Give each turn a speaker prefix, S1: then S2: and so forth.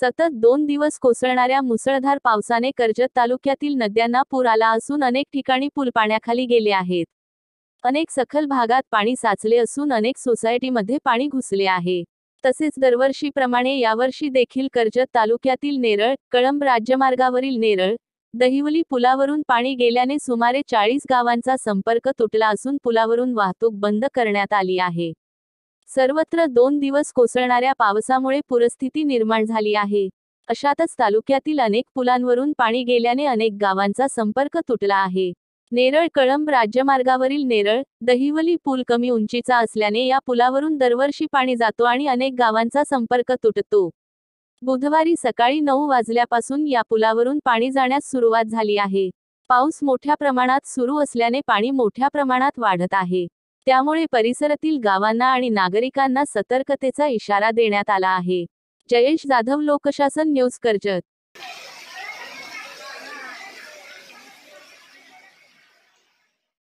S1: सतत दोन दिवस कोसळणाऱ्या मुसळधार पावसाने कर्जत तालुक्यातील नद्यांना पूर आला असून अनेक ठिकाणी पूल पाण्याखाली गेले आहेत अनेक सखल भागात पाणी साचले असून अनेक सोसायटीमध्ये पाणी घुसले आहे तसेच दरवर्षीप्रमाणे यावर्षी देखील कर्जत तालुक्यातील नेरळ कळंब राज्यमार्गावरील नेरळ दहिवली पुलावरून पाणी गेल्याने सुमारे चाळीस गावांचा संपर्क तुटला असून पुलावरून वाहतूक बंद करण्यात आली आहे सर्वत्र दोन दिवस कोसळणाऱ्या पावसामुळे पूरस्थिती निर्माण झाली आहे अशातच तालुक्यातील अनेक पुलांवरून पाणी गेल्याने अनेक गावांचा संपर्क तुटला आहे नेरळ कळंब राज्यमार्गावरील नेरळ दहिवली पूल कमी उंचीचा असल्याने या पुलावरून दरवर्षी पाणी जातो आणि अनेक गावांचा संपर्क तुटतो बुधवारी सकाळी नऊ वाजल्यापासून या पुलावरून पाणी जाण्यास सुरुवात झाली आहे पाऊस मोठ्या प्रमाणात सुरू असल्याने पाणी मोठ्या प्रमाणात वाढत आहे त्यामुळे परिसरातील गावांना आणि नागरिकांना सतर्कतेचा इशारा देण्यात आला आहे जयेश जाधव लोकशासन न्यूज कर्जत